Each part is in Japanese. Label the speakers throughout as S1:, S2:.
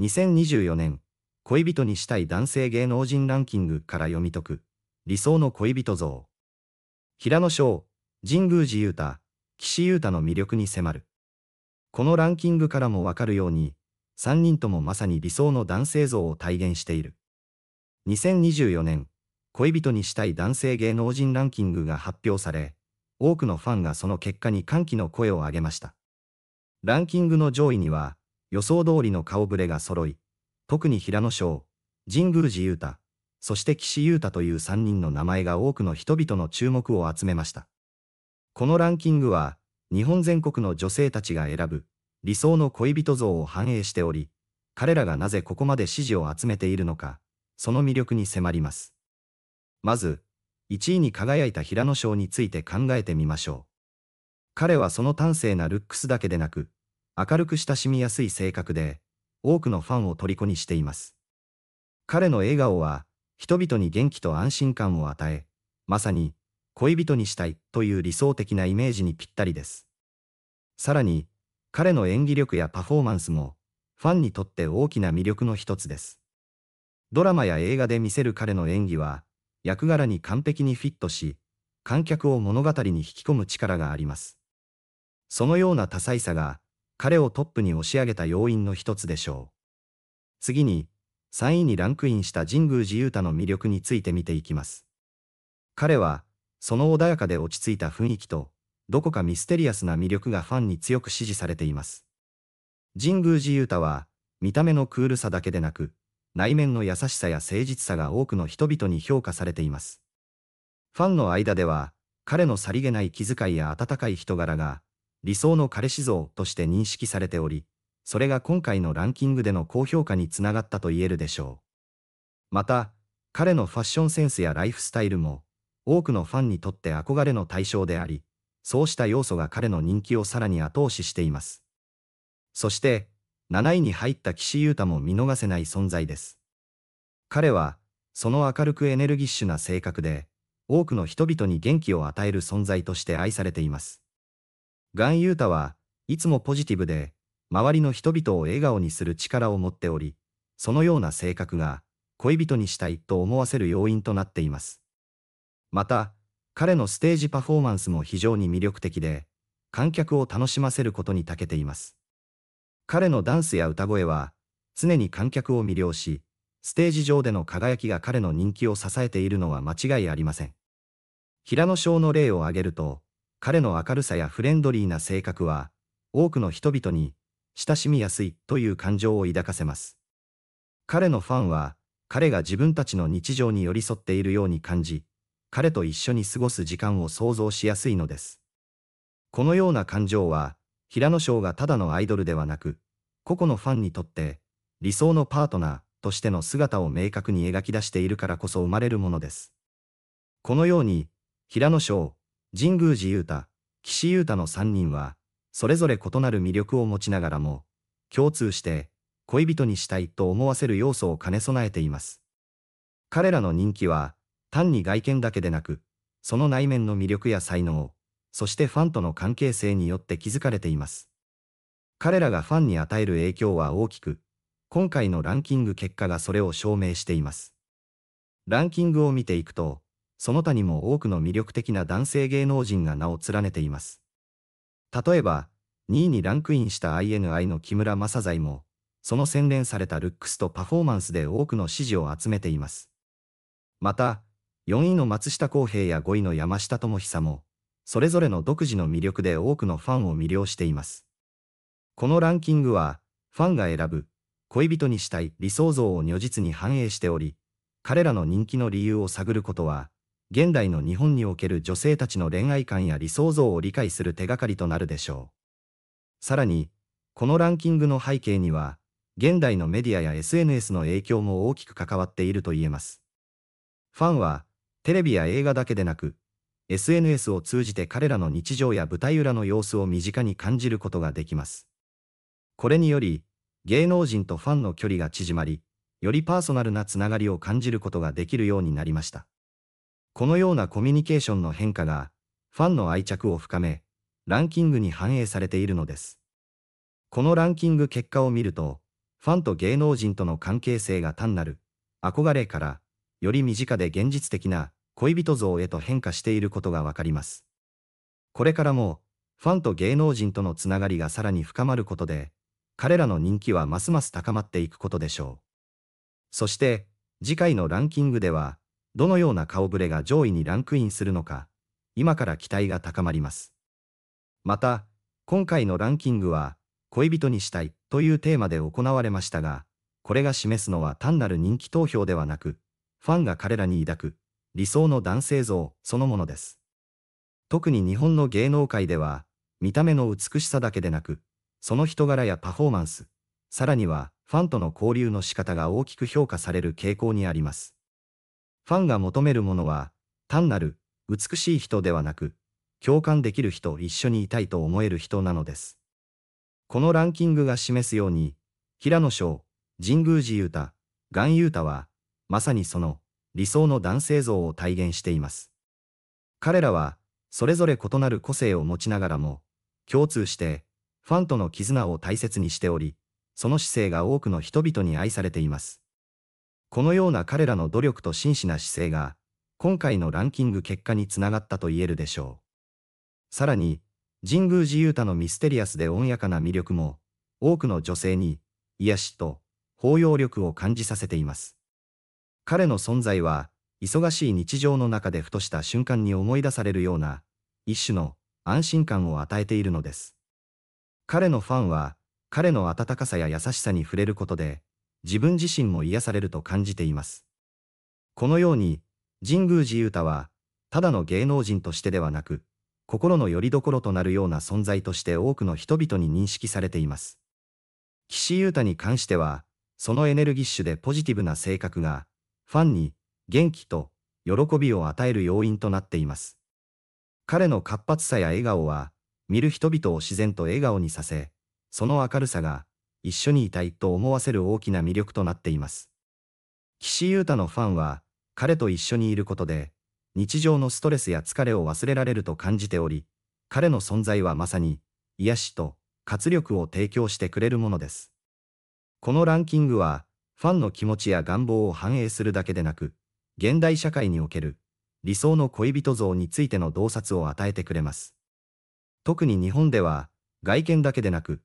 S1: 2024年、恋人にしたい男性芸能人ランキングから読み解く、理想の恋人像。平野翔、神宮寺雄太、岸優太の魅力に迫る。このランキングからもわかるように、3人ともまさに理想の男性像を体現している。2024年、恋人にしたい男性芸能人ランキングが発表され、多くのファンがその結果に歓喜の声を上げました。ランキングの上位には、予想通りの顔ぶれが揃い、特に平野翔、神宮寺雄太、そして岸優太という3人の名前が多くの人々の注目を集めました。このランキングは、日本全国の女性たちが選ぶ、理想の恋人像を反映しており、彼らがなぜここまで支持を集めているのか、その魅力に迫ります。まず、1位に輝いた平野翔について考えてみましょう。彼はその端正なルックスだけでなく、明るく親しみやすい性格で、多くのファンを虜にしています。彼の笑顔は、人々に元気と安心感を与え、まさに、恋人にしたいという理想的なイメージにぴったりです。さらに、彼の演技力やパフォーマンスも、ファンにとって大きな魅力の一つです。ドラマや映画で見せる彼の演技は、役柄に完璧にフィットし、観客を物語に引き込む力があります。そのような多彩さが、彼をトップに押し上げた要因の一つでしょう。次に、3位にランクインした神宮寺勇太の魅力について見ていきます。彼は、その穏やかで落ち着いた雰囲気と、どこかミステリアスな魅力がファンに強く支持されています。神宮寺勇太は、見た目のクールさだけでなく、内面の優しさや誠実さが多くの人々に評価されています。ファンの間では、彼のさりげない気遣いや温かい人柄が、理想の彼氏像として認識されており、それが今回のランキングでの高評価につながったと言えるでしょう。また、彼のファッションセンスやライフスタイルも、多くのファンにとって憧れの対象であり、そうした要素が彼の人気をさらに後押ししています。そして、7位に入った岸優太も見逃せない存在です。彼は、その明るくエネルギッシュな性格で、多くの人々に元気を与える存在として愛されています。ガン・ユータはいつもポジティブで、周りの人々を笑顔にする力を持っており、そのような性格が恋人にしたいと思わせる要因となっています。また、彼のステージパフォーマンスも非常に魅力的で、観客を楽しませることに長けています。彼のダンスや歌声は、常に観客を魅了し、ステージ上での輝きが彼の人気を支えているのは間違いありません。平野翔の例を挙げると、彼の明るさやフレンドリーな性格は、多くの人々に親しみやすいという感情を抱かせます。彼のファンは、彼が自分たちの日常に寄り添っているように感じ、彼と一緒に過ごす時間を想像しやすいのです。このような感情は、平野翔がただのアイドルではなく、個々のファンにとって、理想のパートナーとしての姿を明確に描き出しているからこそ生まれるものです。このように、平野翔、神宮寺雄太、岸優太の3人は、それぞれ異なる魅力を持ちながらも、共通して、恋人にしたいと思わせる要素を兼ね備えています。彼らの人気は、単に外見だけでなく、その内面の魅力や才能、そしてファンとの関係性によって築かれています。彼らがファンに与える影響は大きく、今回のランキング結果がそれを証明しています。ランキングを見ていくと、その他にも多くの魅力的な男性芸能人が名を連ねています。例えば、2位にランクインした INI の木村正財も、その洗練されたルックスとパフォーマンスで多くの支持を集めています。また、4位の松下洸平や5位の山下智久も、それぞれの独自の魅力で多くのファンを魅了しています。このランキングは、ファンが選ぶ、恋人にしたい理想像を如実に反映しており、彼らの人気の理由を探ることは、現代の日本における女性たちの恋愛観や理想像を理解する手がかりとなるでしょう。さらに、このランキングの背景には、現代のメディアや SNS の影響も大きく関わっていると言えます。ファンは、テレビや映画だけでなく、SNS を通じて彼らの日常や舞台裏の様子を身近に感じることができます。これにより、芸能人とファンの距離が縮まり、よりパーソナルなつながりを感じることができるようになりました。このようなコミュニケーションの変化が、ファンの愛着を深め、ランキングに反映されているのです。このランキング結果を見ると、ファンと芸能人との関係性が単なる、憧れから、より身近で現実的な恋人像へと変化していることがわかります。これからも、ファンと芸能人とのつながりがさらに深まることで、彼らの人気はますます高まっていくことでしょう。そして、次回のランキングでは、どのような顔ぶれが上位にランクインするのか、今から期待が高まります。また、今回のランキングは、恋人にしたいというテーマで行われましたが、これが示すのは単なる人気投票ではなく、ファンが彼らに抱く、理想の男性像そのものです。特に日本の芸能界では、見た目の美しさだけでなく、その人柄やパフォーマンス、さらにはファンとの交流の仕方が大きく評価される傾向にあります。ファンが求めるものは、単なる、美しい人ではなく、共感できる人、一緒にいたいと思える人なのです。このランキングが示すように、平野翔、神宮寺雄太、岩雄太は、まさにその、理想の男性像を体現しています。彼らは、それぞれ異なる個性を持ちながらも、共通して、ファンとの絆を大切にしており、その姿勢が多くの人々に愛されています。このような彼らの努力と真摯な姿勢が、今回のランキング結果につながったと言えるでしょう。さらに、神宮寺勇太のミステリアスで穏やかな魅力も、多くの女性に、癒しと、包容力を感じさせています。彼の存在は、忙しい日常の中でふとした瞬間に思い出されるような、一種の安心感を与えているのです。彼のファンは、彼の温かさや優しさに触れることで、自分自身も癒されると感じています。このように、神宮寺勇太は、ただの芸能人としてではなく、心の拠り所となるような存在として多くの人々に認識されています。岸優太に関しては、そのエネルギッシュでポジティブな性格が、ファンに元気と喜びを与える要因となっています。彼の活発さや笑顔は、見る人々を自然と笑顔にさせ、その明るさが、一緒にいたいと思わせる大きな魅力となっています。岸優太のファンは、彼と一緒にいることで、日常のストレスや疲れを忘れられると感じており、彼の存在はまさに、癒しと活力を提供してくれるものです。このランキングは、ファンの気持ちや願望を反映するだけでなく、現代社会における理想の恋人像についての洞察を与えてくれます。特に日本では、外見だけでなく、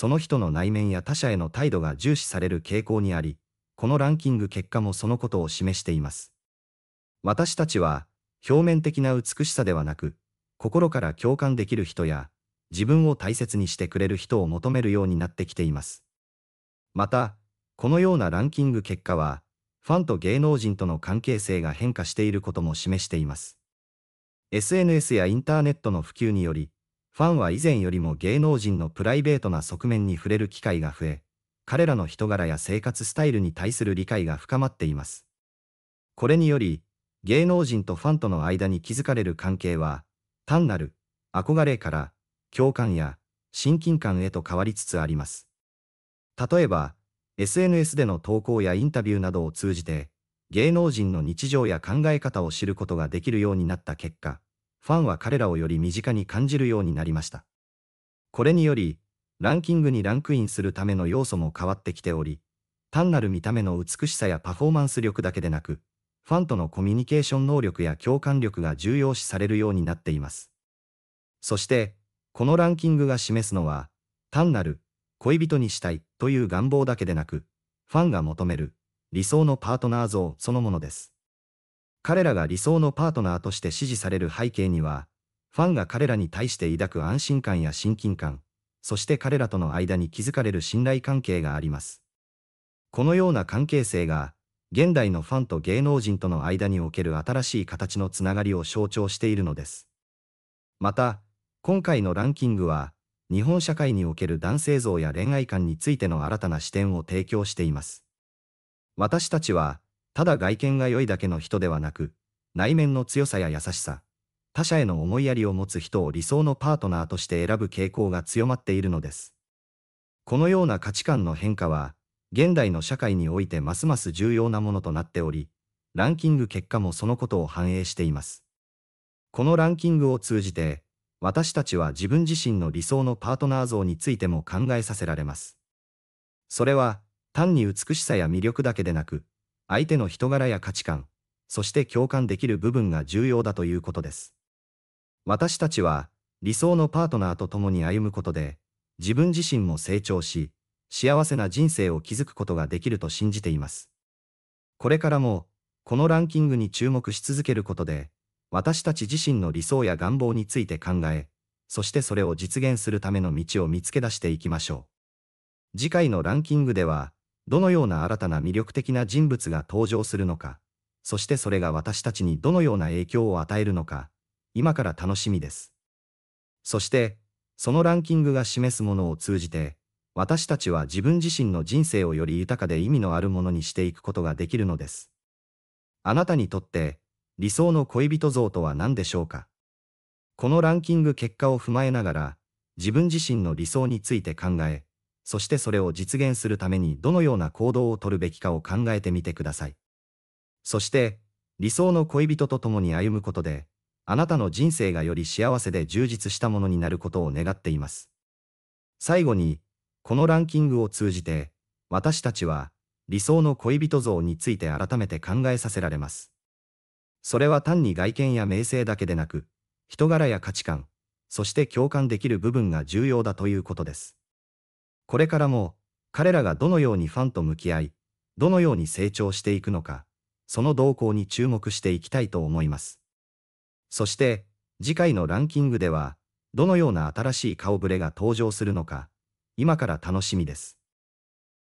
S1: その人の内面や他者への態度が重視される傾向にあり、このランキング結果もそのことを示しています。私たちは、表面的な美しさではなく、心から共感できる人や、自分を大切にしてくれる人を求めるようになってきています。また、このようなランキング結果は、ファンと芸能人との関係性が変化していることも示しています。SNS やインターネットの普及により、ファンは以前よりも芸能人のプライベートな側面に触れる機会が増え、彼らの人柄や生活スタイルに対する理解が深まっています。これにより、芸能人とファンとの間に築かれる関係は、単なる憧れから共感や親近感へと変わりつつあります。例えば、SNS での投稿やインタビューなどを通じて、芸能人の日常や考え方を知ることができるようになった結果、ファンは彼らをより身近に感じるようになりました。これにより、ランキングにランクインするための要素も変わってきており、単なる見た目の美しさやパフォーマンス力だけでなく、ファンとのコミュニケーション能力や共感力が重要視されるようになっています。そして、このランキングが示すのは、単なる恋人にしたいという願望だけでなく、ファンが求める理想のパートナー像そのものです。彼らが理想のパートナーとして支持される背景には、ファンが彼らに対して抱く安心感や親近感、そして彼らとの間に築かれる信頼関係があります。このような関係性が、現代のファンと芸能人との間における新しい形のつながりを象徴しているのです。また、今回のランキングは、日本社会における男性像や恋愛観についての新たな視点を提供しています。私たちは、ただ外見が良いだけの人ではなく、内面の強さや優しさ、他者への思いやりを持つ人を理想のパートナーとして選ぶ傾向が強まっているのです。このような価値観の変化は、現代の社会においてますます重要なものとなっており、ランキング結果もそのことを反映しています。このランキングを通じて、私たちは自分自身の理想のパートナー像についても考えさせられます。それは、単に美しさや魅力だけでなく、相手の人柄や価値観、そして共感できる部分が重要だということです。私たちは、理想のパートナーと共に歩むことで、自分自身も成長し、幸せな人生を築くことができると信じています。これからも、このランキングに注目し続けることで、私たち自身の理想や願望について考え、そしてそれを実現するための道を見つけ出していきましょう。次回のランキングでは、どのような新たな魅力的な人物が登場するのか、そしてそれが私たちにどのような影響を与えるのか、今から楽しみです。そして、そのランキングが示すものを通じて、私たちは自分自身の人生をより豊かで意味のあるものにしていくことができるのです。あなたにとって、理想の恋人像とは何でしょうかこのランキング結果を踏まえながら、自分自身の理想について考え、そしてそれを実現するためにどのような行動をとるべきかを考えてみてください。そして、理想の恋人と共に歩むことで、あなたの人生がより幸せで充実したものになることを願っています。最後に、このランキングを通じて、私たちは、理想の恋人像について改めて考えさせられます。それは単に外見や名声だけでなく、人柄や価値観、そして共感できる部分が重要だということです。これからも、彼らがどのようにファンと向き合い、どのように成長していくのか、その動向に注目していきたいと思います。そして、次回のランキングでは、どのような新しい顔ぶれが登場するのか、今から楽しみです。